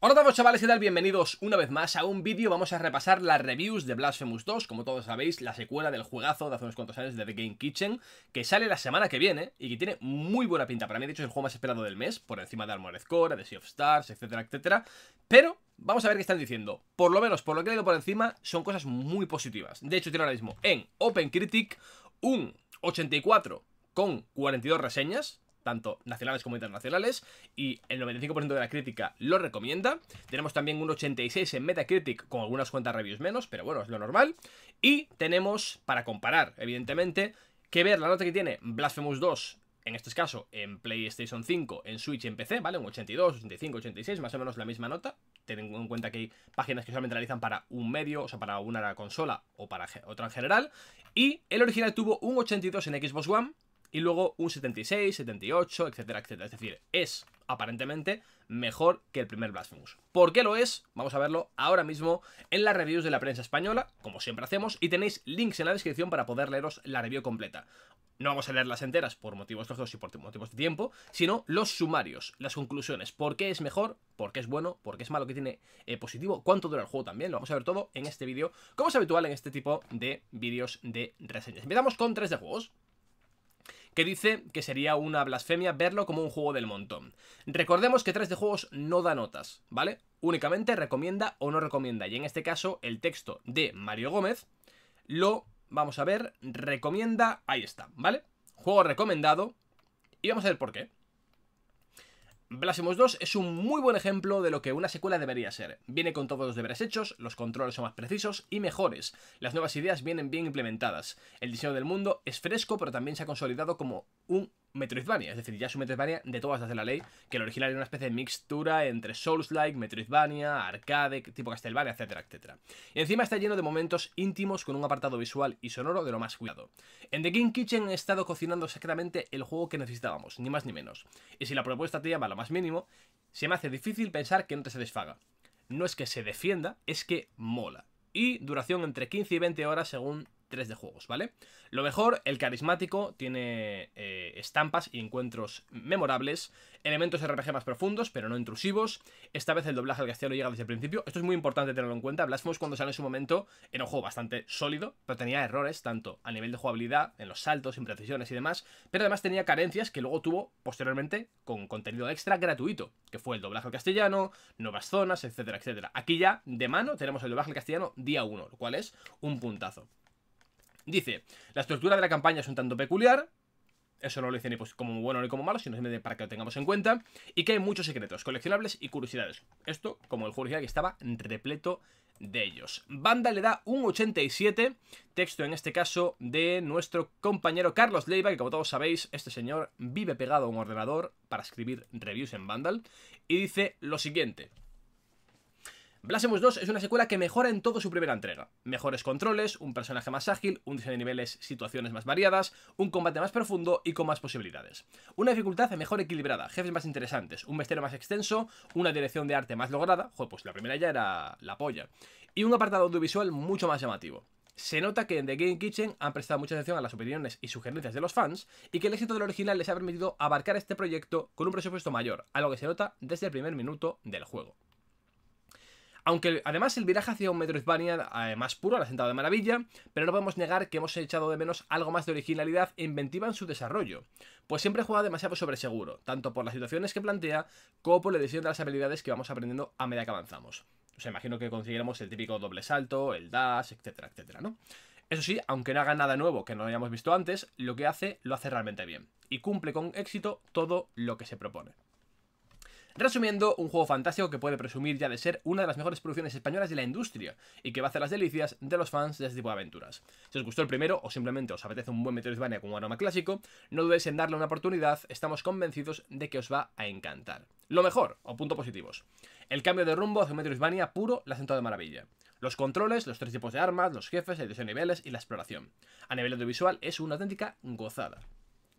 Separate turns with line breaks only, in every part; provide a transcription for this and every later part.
Hola a todos chavales, ¿qué tal? Bienvenidos una vez más a un vídeo, vamos a repasar las reviews de Blasphemous 2, como todos sabéis, la secuela del juegazo de hace unos cuantos años de The Game Kitchen, que sale la semana que viene y que tiene muy buena pinta, para mí de hecho es el juego más esperado del mes, por encima de Armored Core, de Sea of Stars, etcétera, etcétera, pero vamos a ver qué están diciendo, por lo menos por lo que he leído por encima, son cosas muy positivas, de hecho tiene ahora mismo en Open Critic un 84 con 42 reseñas, tanto nacionales como internacionales, y el 95% de la crítica lo recomienda. Tenemos también un 86 en Metacritic con algunas cuentas reviews menos, pero bueno, es lo normal. Y tenemos, para comparar, evidentemente, que ver la nota que tiene Blasphemous 2 en este caso en PlayStation 5, en Switch y en PC, ¿vale? Un 82, 85, 86, más o menos la misma nota. teniendo en cuenta que hay páginas que solamente realizan para un medio, o sea, para una consola o para otra en general. Y el original tuvo un 82 en Xbox One, y luego un 76, 78, etcétera, etcétera. Es decir, es aparentemente mejor que el primer Blasphemous. ¿Por qué lo es? Vamos a verlo ahora mismo en las reviews de la prensa española, como siempre hacemos, y tenéis links en la descripción para poder leeros la review completa. No vamos a leerlas enteras por motivos lógicos y por motivos de tiempo, sino los sumarios, las conclusiones, por qué es mejor, por qué es bueno, por qué es malo, qué tiene eh, positivo, cuánto dura el juego también, lo vamos a ver todo en este vídeo, como es habitual en este tipo de vídeos de reseñas. Empezamos con 3 de juegos que dice que sería una blasfemia verlo como un juego del montón. Recordemos que 3D Juegos no da notas, ¿vale? Únicamente recomienda o no recomienda, y en este caso el texto de Mario Gómez lo, vamos a ver, recomienda, ahí está, ¿vale? Juego recomendado, y vamos a ver por qué. Blasphemous 2 es un muy buen ejemplo de lo que una secuela debería ser. Viene con todos los deberes hechos, los controles son más precisos y mejores, las nuevas ideas vienen bien implementadas, el diseño del mundo es fresco pero también se ha consolidado como un Metroidvania, es decir, ya es un Metroidvania de todas las de la ley, que el original era una especie de mixtura entre Souls-like, Metroidvania, arcade, tipo Castlevania, etcétera, etcétera. Y encima está lleno de momentos íntimos con un apartado visual y sonoro de lo más cuidado. En The King Kitchen he estado cocinando exactamente el juego que necesitábamos, ni más ni menos. Y si la propuesta te llama lo más mínimo, se me hace difícil pensar que no te desfaga No es que se defienda, es que mola. Y duración entre 15 y 20 horas según 3 de juegos, ¿vale? Lo mejor, el carismático, tiene eh, estampas y encuentros memorables, elementos RPG más profundos, pero no intrusivos. Esta vez el doblaje al castellano llega desde el principio. Esto es muy importante tenerlo en cuenta. Blasphemous cuando salió en su momento era un juego bastante sólido, pero tenía errores tanto a nivel de jugabilidad, en los saltos, imprecisiones y demás, pero además tenía carencias que luego tuvo posteriormente con contenido extra gratuito, que fue el doblaje al castellano, nuevas zonas, etcétera, etcétera. Aquí ya, de mano, tenemos el doblaje al castellano día 1, lo cual es un puntazo. Dice, la estructura de la campaña es un tanto peculiar, eso no lo dice ni pues como bueno ni como malo, sino simplemente para que lo tengamos en cuenta, y que hay muchos secretos, coleccionables y curiosidades. Esto, como el juego que estaba repleto de ellos. Banda le da un 87, texto en este caso de nuestro compañero Carlos Leiva, que como todos sabéis, este señor vive pegado a un ordenador para escribir reviews en Vandal, y dice lo siguiente, Blasphemous 2 es una secuela que mejora en todo su primera entrega. Mejores controles, un personaje más ágil, un diseño de niveles, situaciones más variadas, un combate más profundo y con más posibilidades. Una dificultad mejor equilibrada, jefes más interesantes, un vestido más extenso, una dirección de arte más lograda, joder, pues la primera ya era la polla, y un apartado audiovisual mucho más llamativo. Se nota que en The Game Kitchen han prestado mucha atención a las opiniones y sugerencias de los fans y que el éxito del original les ha permitido abarcar este proyecto con un presupuesto mayor, algo que se nota desde el primer minuto del juego. Aunque además el viraje hacia un Metroidvania eh, más puro ha sentado de maravilla, pero no podemos negar que hemos echado de menos algo más de originalidad e inventiva en su desarrollo, pues siempre juega demasiado sobre seguro, tanto por las situaciones que plantea como por la edición de las habilidades que vamos aprendiendo a medida que avanzamos. O sea, imagino que consiguiéramos el típico doble salto, el dash, etcétera, etcétera, ¿no? Eso sí, aunque no haga nada nuevo que no hayamos visto antes, lo que hace lo hace realmente bien y cumple con éxito todo lo que se propone. Resumiendo, un juego fantástico que puede presumir ya de ser una de las mejores producciones españolas de la industria y que va a hacer las delicias de los fans de este tipo de aventuras. Si os gustó el primero o simplemente os apetece un buen Metroidvania con un aroma clásico, no dudéis en darle una oportunidad, estamos convencidos de que os va a encantar. Lo mejor, o puntos positivos, el cambio de rumbo hacia un Metroidvania puro la sentado de maravilla. Los controles, los tres tipos de armas, los jefes, el diseño de niveles y la exploración. A nivel audiovisual es una auténtica gozada.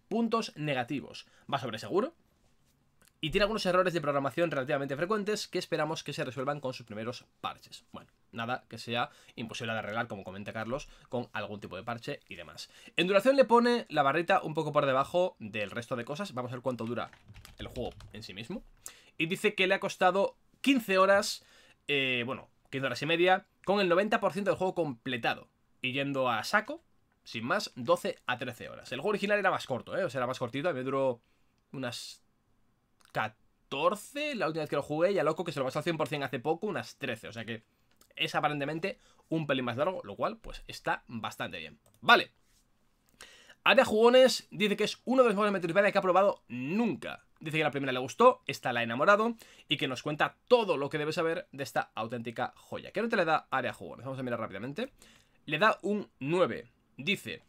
Puntos negativos. ¿Va sobre seguro? y tiene algunos errores de programación relativamente frecuentes que esperamos que se resuelvan con sus primeros parches. Bueno, nada que sea imposible de arreglar, como comenta Carlos, con algún tipo de parche y demás. En duración le pone la barrita un poco por debajo del resto de cosas, vamos a ver cuánto dura el juego en sí mismo, y dice que le ha costado 15 horas, eh, bueno, 15 horas y media, con el 90% del juego completado, y yendo a saco, sin más, 12 a 13 horas. El juego original era más corto, ¿eh? o sea, era más cortito, a mí me duró unas 14, la última vez que lo jugué, ya Loco que se lo pasó al 100% hace poco, unas 13. O sea que es aparentemente un pelín más largo, lo cual pues está bastante bien. Vale. Área Jugones dice que es uno de los mejores Metroidvania que ha probado nunca. Dice que la primera le gustó, esta la ha enamorado y que nos cuenta todo lo que debe saber de esta auténtica joya. ¿Qué nota le da Área Jugones? Vamos a mirar rápidamente. Le da un 9. Dice,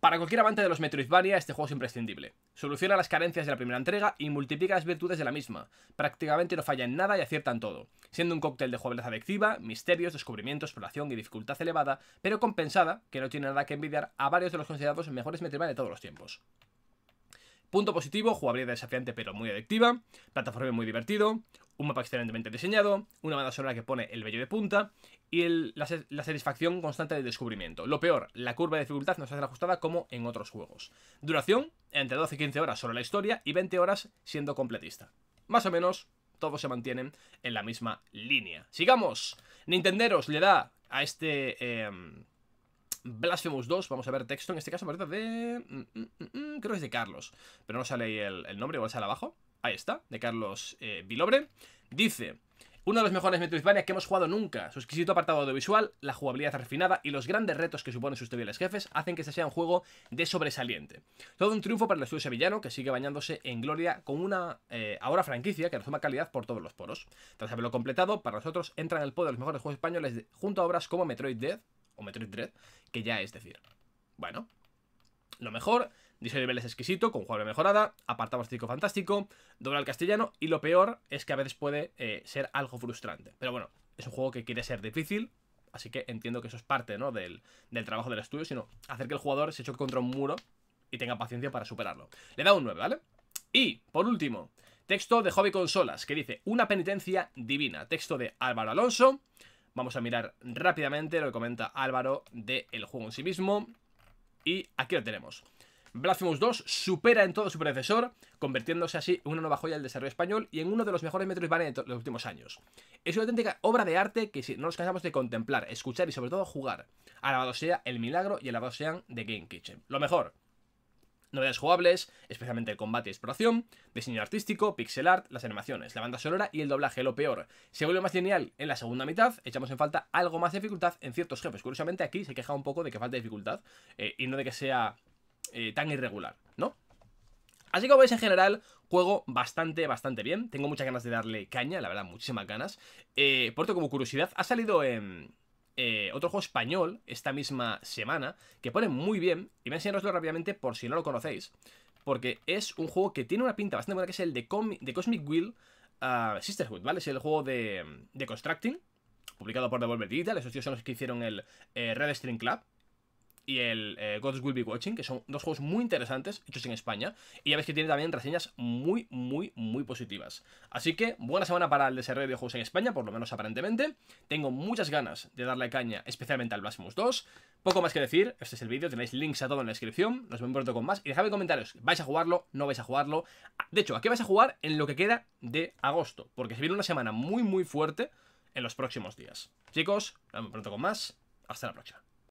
para cualquier amante de los Metroidvania, este juego es imprescindible. Soluciona las carencias de la primera entrega y multiplica las virtudes de la misma. Prácticamente no falla en nada y acierta en todo, siendo un cóctel de jugabilidad adictiva, misterios, descubrimientos, exploración y dificultad elevada, pero compensada, que no tiene nada que envidiar a varios de los considerados mejores metrimales de todos los tiempos. Punto positivo, jugabilidad desafiante pero muy adictiva, plataforma muy divertido, un mapa excelentemente diseñado, una banda sonora que pone el vello de punta y la, satisfacción constante del descubrimiento. Lo peor, la curva de dificultad no se hace ajustada como en otros juegos. Duración, entre 12 y 15 horas solo la historia y 20 horas siendo completista. Más o menos, todos se mantienen en la misma línea. Sigamos. Nintenderos le da a este... Em, Blasphemous 2, vamos a ver texto, en este caso verdad de... Mm, mm, mm, creo que es de Carlos, pero no sale ahí el, el nombre, igual sale abajo. Ahí está, de Carlos eh, Vilobre. Dice... Uno de los mejores Metroidvania que hemos jugado nunca. Su exquisito apartado audiovisual, la jugabilidad refinada y los grandes retos que suponen sus terribles jefes hacen que este sea un juego de sobresaliente. Todo un triunfo para el estudio sevillano que sigue bañándose en gloria con una eh, ahora franquicia que resuma calidad por todos los poros. Tras haberlo completado, para nosotros entra en el poder de los mejores juegos españoles junto a obras como Metroid Dead o Metroid Dread, que ya es decir, bueno, lo mejor, diseño de niveles exquisito, con jugable mejorada, apartado estético fantástico, doble al castellano, y lo peor es que a veces puede eh, ser algo frustrante. Pero bueno, es un juego que quiere ser difícil, así que entiendo que eso es parte ¿no? del, del trabajo del estudio, sino hacer que el jugador se choque contra un muro y tenga paciencia para superarlo. Le da un 9, ¿vale? Y, por último, texto de Hobby Consolas, que dice, una penitencia divina, texto de Álvaro Alonso, Vamos a mirar rápidamente lo que comenta Álvaro del juego en sí mismo. Y aquí lo tenemos. Blasphemous 2 supera en todo su predecesor, convirtiéndose así en una nueva joya del desarrollo español y en uno de los mejores Metroidvania de los últimos años. Es una auténtica obra de arte que si no nos cansamos de contemplar, escuchar y sobre todo jugar. Alabado sea el milagro y alabado sean de Game Kitchen. Lo mejor, Novedades jugables, especialmente el combate y exploración, diseño artístico, pixel art, las animaciones, la banda sonora y el doblaje, lo peor. Se vuelve más lineal en la segunda mitad, echamos en falta algo más de dificultad en ciertos jefes. Curiosamente aquí se queja un poco de que falta dificultad eh, y no de que sea eh, tan irregular, ¿no? Así que como veis en general, juego bastante, bastante bien. Tengo muchas ganas de darle caña, la verdad, muchísimas ganas. Eh, por como curiosidad, ha salido en... Eh, otro juego español esta misma semana que pone muy bien, y voy a enseñaroslo rápidamente por si no lo conocéis, porque es un juego que tiene una pinta bastante buena, que es el de, Cosmic Will ah, Sisterhood, ¿vale? Es el juego de, Constructing, publicado por Devolver Digital, esos tíos son los que hicieron el eh, Red String Club, y el eh, Gods Will Be Watching, que son dos juegos muy interesantes hechos en España. Y ya veis que tiene también reseñas muy, muy, muy positivas. Así que buena semana para el desarrollo de juegos en España, por lo menos aparentemente. Tengo muchas ganas de darle caña, especialmente al Blasphemous 2. Poco más que decir, este es el vídeo, tenéis links a todo en la descripción. Nos vemos pronto con más. Y dejadme en comentarios, ¿vais a jugarlo? ¿No vais a jugarlo? De hecho, ¿a qué vais a jugar en lo que queda de agosto? Porque se viene una semana muy, muy fuerte en los próximos días. Chicos, nos vemos pronto con más. Hasta la próxima.